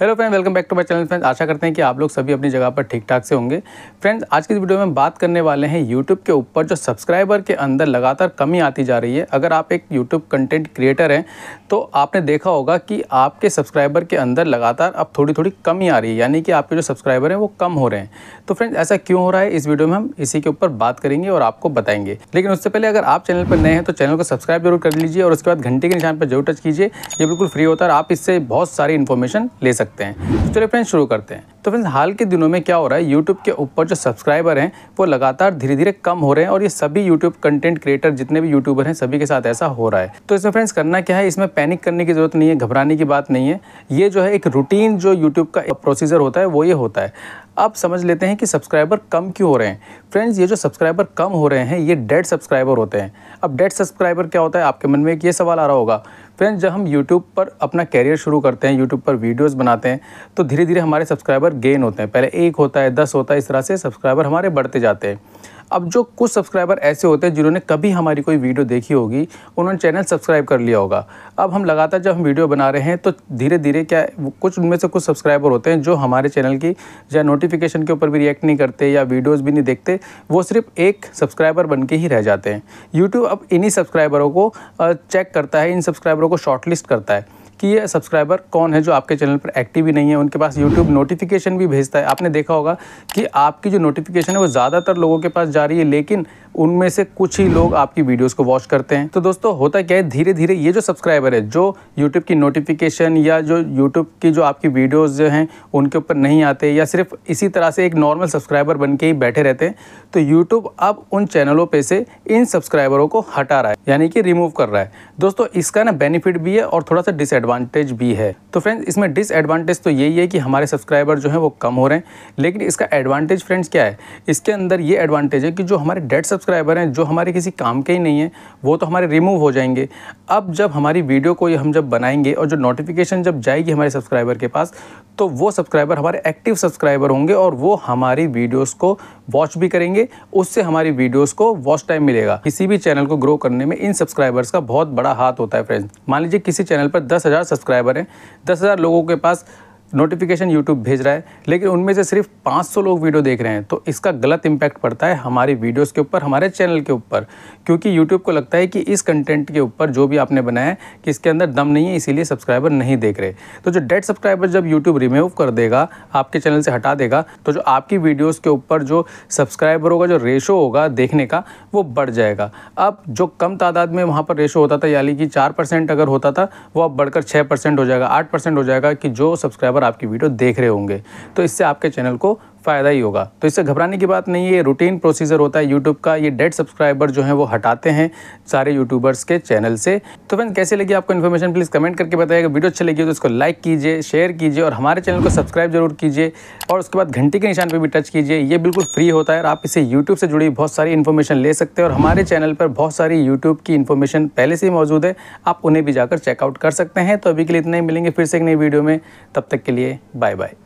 hello friend welcome back to my channel friends आशा करते हैं कि आप लोग सभी अपनी जगह पर ठीक ठाक से होंगे फ्रेंड्स आज की इस वीडियो में बात करने वाले हैं यूट्यूब के ऊपर जो सब्सक्राइबर के अंदर लगातार कमी आती जा रही है अगर आप एक यूट्यूब कंटेंट क्रिएटर हैं तो आपने देखा होगा कि आपके सब्सक्राइबर के अंदर लगातार अब थोड़ी थोड़ी कमी आ रही है यानी कि आपके जो सब्सक्राइबर हैं वो कम हो रहे हैं तो फ्रेंड्स ऐसा क्यों हो रहा है इस वीडियो में हम इसी के ऊपर बात करेंगे और आपको बताएंगे लेकिन उससे पहले अगर आप चैनल पर नए हैं तो चैनल को सब्सक्राइब जरूर कर लीजिए और उसके बाद घंटे के निशान पर जरूर टच कीजिए ये बिल्कुल फ्री होता है आप इससे बहुत सारी इन्फॉर्मेशन ले सकते हैं तो चलिए फ्रेंड्स शुरू करते हैं तो फ्रेंड्स हाल के दिनों में क्या हो रहा है यूट्यूब के ऊपर जो सब्सक्राइबर हैं वो लगातार धीरे धीरे कम हो रहे हैं और ये सभी यूट्यूब कंटेंट क्रिएटर जितने भी यूट्यूबर हैं सभी के साथ ऐसा हो रहा है तो इसमें फ्रेंड्स करना क्या है इसमें पैनिक करने की ज़रूरत नहीं है घबराने की बात नहीं है ये जो है एक रूटीन जो यूट्यूब का प्रोसीजर होता है वो ये होता है अब समझ लेते हैं कि सब्सक्राइबर कम क्यों हो रहे हैं फ्रेंड्स ये जो सब्सक्राइबर कम हो रहे हैं ये डेड सब्सक्राइबर होते हैं अब डेड सब्सक्राइबर क्या होता है आपके मन में एक ये सवाल आ रहा होगा फ्रेंड्स जब हम यूट्यूब पर अपना कैरियर शुरू करते हैं यूट्यूब पर वीडियोज़ बनाते हैं तो धीरे धीरे हमारे सब्सक्राइबर गेन होते हैं पहले एक होता है दस होता है इस तरह से सब्सक्राइबर हमारे बढ़ते जाते हैं अब जो कुछ सब्सक्राइबर ऐसे होते हैं जिन्होंने कभी हमारी कोई वीडियो देखी होगी उन्होंने चैनल सब्सक्राइब कर लिया होगा अब हम लगातार जब हम वीडियो बना रहे हैं तो धीरे धीरे क्या कुछ उनमें से कुछ सब्सक्राइबर होते हैं जो हमारे चैनल की या नोटिफिकेशन के ऊपर भी रिएक्ट नहीं करते या वीडियोज़ भी नहीं देखते वो सिर्फ एक सब्सक्राइबर बन के ही रह जाते हैं यूट्यूब अब इन्हीं सब्सक्राइबरों को चेक करता है इन सब्सक्राइबरों को शॉर्ट करता है कि ये सब्सक्राइबर कौन है जो आपके चैनल पर एक्टिव ही नहीं है उनके पास यूट्यूब नोटिफिकेशन भी भेजता है आपने देखा होगा कि आपकी जो नोटिफिकेशन है वो ज़्यादातर लोगों के पास जा रही है लेकिन उनमें से कुछ ही लोग आपकी वीडियोज़ को वॉच करते हैं तो दोस्तों होता क्या है धीरे धीरे ये जो सब्सक्राइबर है जो यूट्यूब की नोटिफिकेशन या जो यूट्यूब की जो आपकी वीडियोज़ जो हैं उनके ऊपर नहीं आते या सिर्फ इसी तरह से एक नॉर्मल सब्सक्राइबर बन के ही बैठे रहते हैं तो यूट्यूब अब उन चैनलों पर से इन सब्सक्राइबरों को हटा रहा है यानी कि रिमूव कर रहा है दोस्तों इसका ना बेनिफिट भी है और थोड़ा सा डिसाइड एडवांटेज भी है तो फ्रेंड्स इसमें डिसएडवांटेज तो यही है कि हमारे सब्सक्राइबर जो हैं वो कम हो रहे हैं लेकिन इसका एडवांटेज फ्रेंड्स क्या है इसके अंदर ये एडवांटेज है कि जो हमारे डेड सब्सक्राइबर हैं जो हमारे किसी काम के ही नहीं हैं वो तो हमारे रिमूव हो जाएंगे अब जब हमारी वीडियो को हम जब बनाएंगे और जो नोटिफिकेशन जब जाएगी हमारे सब्सक्राइबर के पास तो वो सब्सक्राइबर हमारे एक्टिव सब्सक्राइबर होंगे और वो हमारी वीडियोज़ को वॉच भी करेंगे उससे हमारी वीडियोज़ को वॉच टाइम मिलेगा किसी भी चैनल को ग्रो करने में इन सब्सक्राइबर्स का बहुत बड़ा हाथ होता है फ्रेंड्स मान लीजिए किसी चैनल पर दस हज़ार सब्सक्राइबर हैं दस हज़ार लोगों के पास नोटिफिकेशन यूट्यूब भेज रहा है लेकिन उनमें से सिर्फ 500 लोग वीडियो देख रहे हैं तो इसका गलत इम्पैक्ट पड़ता है हमारी वीडियोस के ऊपर हमारे चैनल के ऊपर क्योंकि यूट्यूब को लगता है कि इस कंटेंट के ऊपर जो भी आपने बनाया है कि इसके अंदर दम नहीं है इसीलिए सब्सक्राइबर नहीं देख रहे तो जो डेड सब्सक्राइबर जब यूट्यूब रिमूव कर देगा आपके चैनल से हटा देगा तो जो आपकी वीडियोज़ के ऊपर जो सब्सक्राइबरों का जो रेशो होगा देखने का वो बढ़ जाएगा अब जो कम तादाद में वहाँ पर रेशो होता था यानी कि चार अगर होता था वो अब बढ़कर छः हो जाएगा आठ हो जाएगा कि जो सब्सक्राइबर सब्सक्राइबर आपकी वीडियो देख रहे होंगे तो इससे आपके चैनल को फ़ायदा ही होगा तो इससे घबराने की बात नहीं है ये रूटीन प्रोसीजर होता है यूट्यूब का ये डेड सब्सक्राइबर जो है वो हटाते हैं सारे यूट्यूबर्स के चैनल से तो फ्रेंड कैसे लगी आपको इन्फॉर्मेशन प्लीज़ कमेंट करके बताइएगा वीडियो अच्छी लगी तो इसको लाइक कीजिए शेयर कीजिए और हमारे चैनल को सब्सक्राइब जरूर कीजिए और उसके बाद घंटी के निशान पर भी टच कीजिए ये बिल्कुल फ्री होता है और आप इसे यूट्यूब से जुड़ी बहुत सारी इन्फॉर्मेशन ले सकते हैं और हमारे चैनल पर बहुत सारी यूट्यूब की इन्फॉर्मेशन पहले से ही मौजूद है आप उन्हें भी जाकर चेकआउट कर सकते हैं तो अभी के लिए इतना ही मिलेंगे फिर से एक नई वीडियो में तब तक के लिए बाय बाय